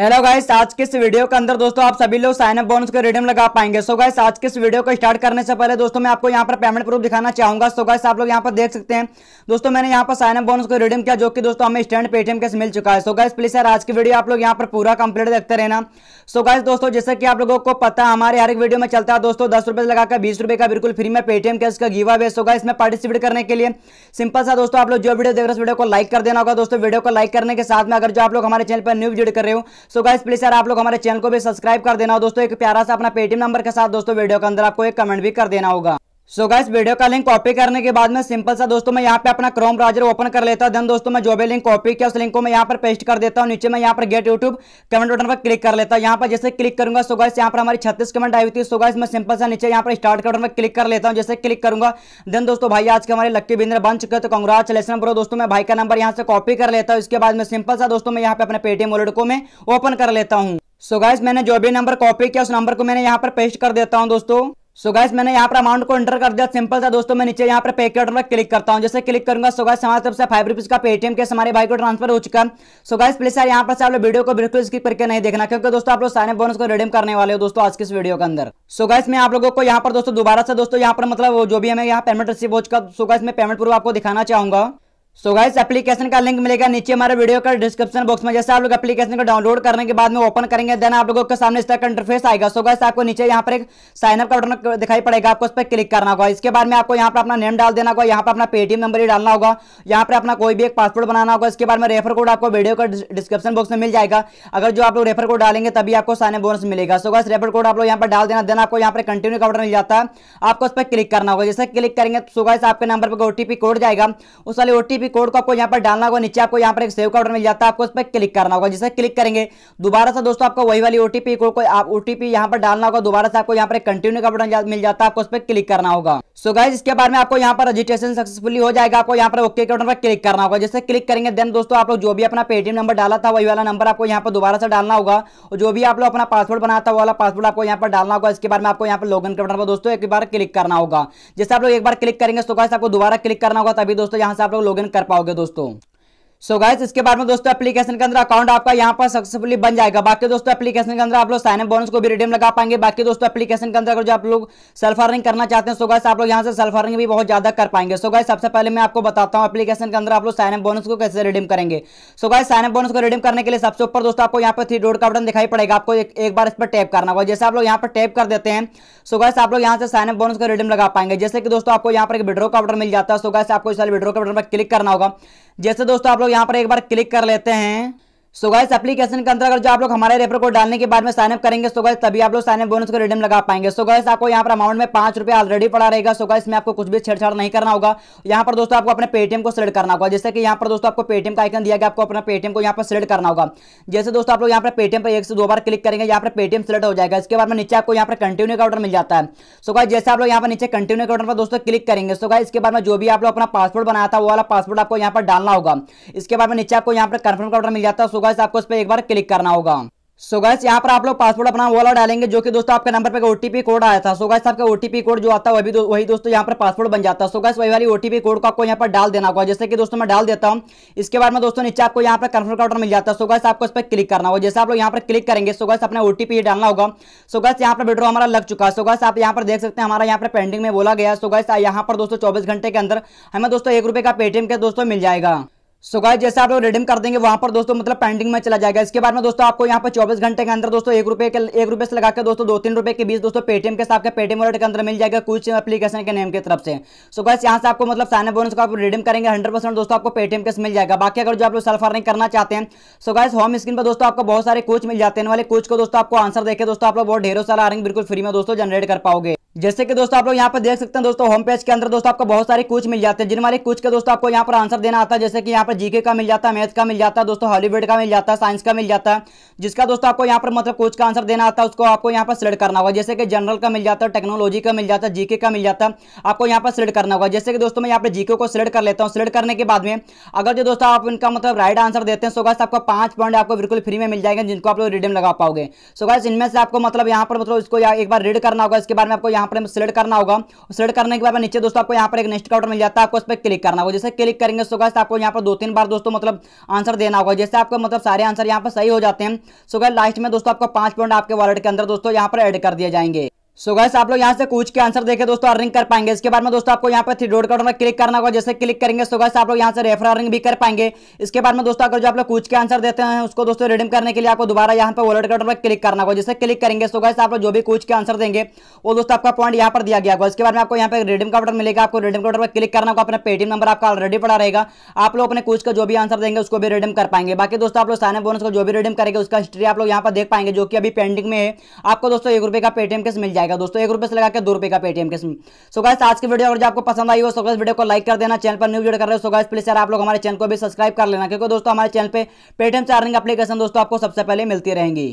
hello guys आज के इस वीडियो के अंदर दोस्तों आप सभी लोग साइन अप बोनस के रिडीम लगा पाएंगे सो गाइस आज के इस वीडियो को स्टार्ट करने से पहले दोस्तों मैं आपको यहां पर पेमेंट प्रूफ दिखाना चाहूंगा सो गाइस आप लोग यहां पर देख सकते हैं दोस्तों मैंने यहां पर साइन अप बोनस को रिडीम किया जो कि दोस्तों हमें स्टैंड पेटीएम कैसे मिल चुका है सो गाइस प्लीज यार आज की वीडियो आप लोग यहाँ पर पूरा कंप्लीट देखते रहना सो गाइस दोस्तों जैसे कि आप लोगों को पता हमारे हर एक वीडियो में चलता है दोस्तों दस रुपए लगाकर बीस रुपए का बिल्कुल फ्री में पेटीएम कैश का गीवा वे सो गाइस पार्टिसिपेट करने के लिए सिंपल सा दोस्तों आप लोग जो वीडियो देख रहे हो वीडियो को लाइक कर देना होगा दोस्तों वीडियो को लाइक करने के साथ में अगर जो आप लोग हमारे चैनल पर न्यू वीडियो कर रहे हो सो गाइस प्लीज यार आप लोग हमारे चैनल को भी सब्सक्राइब कर देना दोस्तों एक प्यारा सा अपना पेटीएम नंबर के साथ दोस्तों वीडियो के अंदर आपको एक कमेंट भी कर देना होगा सो so गाइस वीडियो का लिंक कॉपी करने के बाद में सिंपल सा दोस्तों मैं यहाँ पे अपना क्रोम ब्राउजर ओपन कर लेता हूँ देन दोस्तों मैं जो भी लिंक कॉपी किया उस लिंक को मैं यहाँ पर पेस्ट कर देता हूँ नीचे मैं यहाँ पर गेट यूट्यूब कमेंट बटन पर क्लिक कर लेता हूँ यहाँ पर जैसे क्लिक करूंगा सो गाइस यहाँ पर हमारी छत्तीस कमेंट आई हुई थी सो गाइस मैं सिंपल सा नीचे यहाँ पर स्टार्ट बटन पर क्लिक कर लेता हूँ जैसे क्लिक करूंगा देन दोस्तों भाई आज के हमारे लक्की बिंद्र बन चुके तो कंग्रेचुलेसन ब्रो दोस्तों मैं भाई का नंबर यहाँ से कॉपी कर लेता हूँ इसके बाद में सिंपल सा दोस्तों मैं यहाँ पे अपने पेटीएम वॉलेट को मैं ओपन कर लेता हूँ सो गाइस मैंने जो भी नंबर कॉपी किया उस नंबर को मैंने यहाँ पर पेस्ट कर देता हूँ दोस्तों सो गैस मैंने यहाँ पर अमाउंट को एंटर कर दिया सिंपल था दोस्तों मैं नीचे यहाँ पर पे ऑर्डर पर क्लिक करता हूँ जैसे क्लिक करूंगा सो गैस हमारे तरफ से फाइव रुपीज़ का पेटीएम के हमारे भाई को ट्रांसफर हो चुका सो गैस प्लीज सर यहाँ पर से आप लोग वीडियो को बिल्कुल स्किप करके नहीं देखना क्योंकि दोस्तों आप लोग सारे बोनस को रिडीम करने वाले हो दोस्तों आज के इस वीडियो के अंदर सो गैस मैं आप लोगों को यहाँ पर दोस्तों दोबारा से दोस्तों यहाँ पर मतलब जो भी हमें यहाँ पेमेंट रिसीव हो चुका सो गैस मैं पेमेंट प्रूफ आपको दिखाना चाहूंगा सो गाइस एप्लीकेशन का लिंक मिलेगा नीचे हमारे वीडियो का डिस्क्रिप्शन बॉक्स में जैसे आप लोग एप्लीकेशन को डाउनलोड करने के बाद में ओपन करेंगे देन आप लोगों के सामने इस तरह का इंटरफेस आएगा सो गाइस आपको नीचे यहाँ पर एक साइन का बटन दिखाई पड़ेगा आपको उस पर क्लिक करना होगा इसके बाद में आपको यहाँ पर अपना नेम डाल देना होगा यहाँ पर अपना पेटीएम नंबर ही डालना होगा यहाँ पर अपना कोई भी एक पासपोर्ट बनाना होगा इसके बाद में रेफर कोड आपको वीडियो का डिस्क्रिप्शन बॉक्स में मिल जाएगा अगर जो आप लोग रेफर कोड डालेंगे तभी आपको साइन बोनस मिलेगा सो गाइस रेफर कोड आप लोग यहाँ पर डाल देना देन आपको यहाँ पर कंटिन्यू का बटन मिल जाता है आपको उस पर क्लिक करना होगा जैसे क्लिक करेंगे सो गाइस आपके नंबर पर ओटीपी कोड जाएगा उस वाले ओटीपी भी कोड को आपको यहाँ पर डालना होगा नीचे आपको यहाँ पर एक सेव का ऑर्डर मिल जाता है आपको उस पर क्लिक करना होगा जिसे क्लिक करेंगे दोबारा से दोस्तों आपको वही वाली ओटीपी कोड को आप ओटीपी यहाँ पर डालना होगा दोबारा से आपको यहाँ पर कंटिन्यू का बटन मिल जाता है आपको उस पर क्लिक करना होगा सो गाइज इसके बारे में आपको यहाँ पर रजिस्ट्रेशन सक्सेसफुली हो जाएगा आपको यहाँ पर ओके के बटन पर क्लिक करना होगा जैसे क्लिक करेंगे देन दोस्तों आप लोग जो भी अपना पेटीएम नंबर डाला था वही वाला नंबर आपको यहाँ पर दोबारा से डालना होगा और जो भी आप लोग अपना पासवर्ड बनाया था वाला पासवर्ड आपको यहाँ पर डालना होगा इसके बारे में आपको यहाँ पर लॉग इन बटन पर दोस्तों एक बार क्लिक करना होगा जैसे आप लोग एक बार क्लिक करेंगे सो गाइज आपको दोबारा क्लिक करना होगा तभी दोस्तों यहाँ से आप लोग लॉगिन कर पाओगे दोस्तों सो so गाइस इसके बाद में दोस्तों एप्लीकेशन के अंदर अकाउंट आपका यहाँ पर सक्सेसफुली बन जाएगा बाकी दोस्तों एप्लीकेशन के अंदर आप लोग साइन अप बोनस को भी रिडीम लगा पाएंगे बाकी दोस्तों एप्लीकेशन के अंदर अगर जो आप लोग सेल्फ अर्निंग करना चाहते हैं सो गाइस आप लोग यहाँ से सेल्फ अर्निंग भी बहुत ज्यादा कर पाएंगे सो गाइस सबसे पहले मैं आपको बताता हूँ एप्लीकेशन के अंदर आप लोग साइन अप बोनस को कैसे रिडीम करेंगे so guys sign up bonus को रिडीम करने के लिए सबसे ऊपर दोस्तों आपको यहाँ पर थ्री डोर का बटन दिखाई पड़ेगा आपको एक बार इस पर टैप करना होगा जैसे आप लोग यहाँ पर टैप कर देते हैं सो गाइस आप लोग यहाँ से साइन अप बोनस को रिडीम लगा पाएंगे जैसे कि दोस्तों आपको यहाँ पर एक विड्रो का बटन मिल जाता है सो गाइस आपको इस विड्रो का बटन पर क्लिक करना होगा जैसे दोस्तों आप लोग तो यहां पर एक बार क्लिक कर लेते हैं सो गाइस एप्लीकेशन के अगर जो आप लोग हमारे रेफर कोड डालने के बाद में साइनअप करेंगे सो गाइस तभी आप लोग साइनअप बोनस को रिडीम लगा पाएंगे सो गाइस आपको यहाँ पर अमाउंट में पांच रुपये ऑलरेडी पड़ा रहेगा सो गाइस में आपको कुछ भी छेड़छाड़ नहीं करना होगा यहाँ पर दोस्तों आपको अपने पेटीएम को सिलेक्ट करना होगा जैसे कि यहाँ पर दोस्तों आपको पेटीएम का आइकन दिया गया आपको अपना पेटीएम को यहाँ पर सिलेक्ट करना होगा जैसे दोस्तों आप लोग यहाँ पर पेटीएम पर एक से दो बार क्लिक करेंगे यहाँ पर पेटीएम सिलेक्ट हो जाएगा इसके बाद में नीचे आपको यहाँ पर कंटिन्यू का ऑर्डर मिल जाता है सो गाइस जैसे आप लोग यहाँ पर नीचे कंटिन्यू के ऑर्डर पर दोस्तों क्लिक करेंगे सो गाइस इसके बाद में जो भी आप लोग अपना पासपोर्ट बनाया था वो वाला पासवर्ड आपको यहाँ पर डालना होगा इसके बाद में नीचे आपको यहाँ पर कन्फर्म का ऑर्डर मिल जाता है बस आपको इस पर एक बार क्लिक करना होगा सो so गैस यहाँ पर आप लोग पासवर्ड अपना वाला डालेंगे जो कि दोस्तों आपके नंबर पर ओटीपी कोड आया था सो गैस आपका ओटीपी कोड जो आता है वही दो, वही दोस्तों यहाँ पर पासवर्ड बन जाता है सो गैस वही वाली ओटीपी कोड को आपको यहाँ पर डाल देना होगा जैसे कि दोस्तों मैं डाल देता हूँ इसके बाद में दोस्तों नीचे आपको यहाँ पर कन्फर्म काउंटर मिल जाता है सो गैस आपको इस पर क्लिक करना होगा जैसे आप लोग यहाँ पर क्लिक करेंगे सो गैस अपने ओटीपी डालना होगा सो गैस यहाँ पर विड्रो हमारा लग चुका है सो गैस आप यहाँ पर देख सकते हैं हमारा यहाँ पर पेंडिंग में बोला गया सो गैस यहाँ पर दोस्तों चौबीस घंटे के अंदर हमें दोस्तों एक का पेटीएम के दोस्तों मिल जाएगा सो गाइस जैसे आप लोग रिडीम कर देंगे वहां पर दोस्तों मतलब पेंडिंग में चला जाएगा इसके बाद में दोस्तों आपको यहाँ पर 24 घंटे के अंदर दोस्तों एक रुपए के एक रुपये से लगा के दोस्तों दो तीन रुपए के बीच दोस्तों पेटीएम के साथ पेटीएम वॉलेट के अंदर मिल जाएगा कुछ एप्लीकेशन के नेम के तरफ से सो गाइस यहाँ से आपको मतलब साइन बोनस को आप रिडीम करेंगे हंड्रेड दोस्तों आपको पेटीएम के मिल जाएगा बाकी अगर जो आप लोग सेल्फ अर्निंग करना चाहते हैं सो गाइस होम स्क्रीन पर दोस्तों आपको बहुत सारे कोच मिल जाते हैं वाले कोच को दोस्तों आपको आंसर देखे दोस्तों आप लोग बहुत ढेरों सारा अर्निंग बिल्कुल फ्री में दोस्तों जनरेट कर पाओगे जैसे कि दोस्तों आप लोग यहाँ पर देख सकते हैं दोस्तों होम पेज के अंदर दोस्तों आपको बहुत सारे कुछ मिल जाते हैं जिन हमारे कुछ के दोस्तों आपको यहाँ पर आंसर देना आता है जैसे कि यहाँ पर जीके का मिल जाता है मैथ का मिल जाता है दोस्तों हॉलीवुड का मिल जाता है साइंस का मिल जाता है जिसका दोस्तों आपको यहाँ पर मतलब कुछ का आंसर देना आता है उसको आपको यहाँ पर सिलेक्ट करना होगा जैसे कि जनरल का मिल जाता है टेक्नोलॉजी का मिल जाता है जीके का मिल जाता है आपको यहाँ पर सिलेक्ट करना होगा जैसे कि दोस्तों मैं यहाँ पर जीके को सिलेक्ट कर लेता हूँ सिलेक्ट करने के बाद में अगर जो दोस्तों आप इनका मतलब राइट आंसर देते हैं सो गैस आपको पांच पॉइंट आपको बिल्कुल फ्री में मिल जाएंगे जिनको आप लोग रिडीम लगा पाओगे सो इनमें से आपको मतलब यहाँ पर मतलब इसको एक बार रीड करना होगा इसके बाद में आपको यहाँ यहाँ पर सिलेक्ट करना होगा सिलेक्ट करने के बाद नीचे दोस्तों आपको यहाँ पर एक नेक्स्ट काउंटर मिल जाता है आपको उस पर क्लिक करना होगा जैसे क्लिक करेंगे सो तो गैस आपको यहाँ पर दो तीन बार दोस्तों मतलब आंसर देना होगा जैसे आपको मतलब सारे आंसर यहाँ पर सही हो जाते हैं सो गैस लास्ट में दोस्तों आपको पांच पॉइंट आपके वॉलेट के अंदर दोस्तों यहाँ पर एड कर दिए जाएंगे सो गैस आप लोग यहाँ से कुछ के आंसर देखे दोस्तों अर्निंग कर पाएंगे इसके बाद में दोस्तों आपको यहाँ पर थ्री डॉट में क्लिक करना होगा जैसे क्लिक करेंगे सो गैस आप लोग यहाँ से रेफर अर्निंग भी कर पाएंगे इसके बाद में दोस्तों अगर जो आप लोग कुछ के आंसर देते हैं उसको दोस्तों रिडीम करने के लिए आपको दोबारा यहाँ पर वॉलेट कटर पर क्लिक करना होगा जैसे क्लिक करेंगे सो गैस आप लोग जो भी कुछ के आंसर देंगे वो दोस्तों आपका पॉइंट यहाँ पर दिया गया होगा इसके बाद में आपको यहाँ पर रिडीम का ऑर्डर मिलेगा आपको रिडीम का पर क्लिक करना होगा अपना पेटीएम नंबर आपका ऑलरेडी पड़ा रहेगा आप लोग अपने कुछ का जो भी आंसर देंगे उसको भी रिडीम कर पाएंगे बाकी दोस्तों आप लोग साइन बोनस को जो भी रिडीम करेंगे उसका हिस्ट्री आप लोग यहाँ पर देख पाएंगे जो कि अभी पेंडिंग में है आपको दोस्तों एक रुपये का पेटीएम केस मिल जाएगा जाएगा दोस्तों एक रुपये से लगा के दो रुपये का पेटीएम किस्म सो गाइस आज की वीडियो अगर आपको पसंद आई हो सो गाइस वीडियो को लाइक कर देना चैनल पर न्यू वीडियो कर रहे हो सो गाइस प्लीज यार आप लोग हमारे चैनल को भी सब्सक्राइब कर लेना क्योंकि दोस्तों हमारे चैनल पर पेटीएम चार्जिंग अपलीकेशन दोस्तों आपको सबसे पहले मिलती रहेंगी